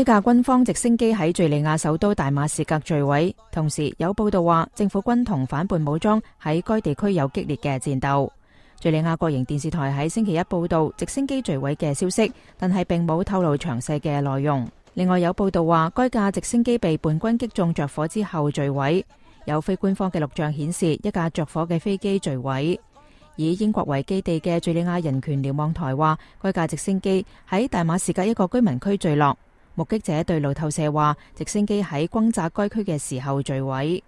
一架军方直升机喺叙利亚首都大马士革坠毁，同时有报道话政府军同反叛武装喺该地区有激烈嘅战斗。叙利亚国营电视台喺星期一报道直升机坠毁嘅消息，但系并冇透露详细嘅内容。另外有报道话，该架直升机被叛军击中着火之后坠毁。有非官方嘅录像显示一架着火嘅飞机坠毁。以英国为基地嘅叙利亚人权瞭望台话，该架直升机喺大马士革一个居民区坠落。目擊者對路透社話：直升機喺轟炸该區嘅時候墜毀。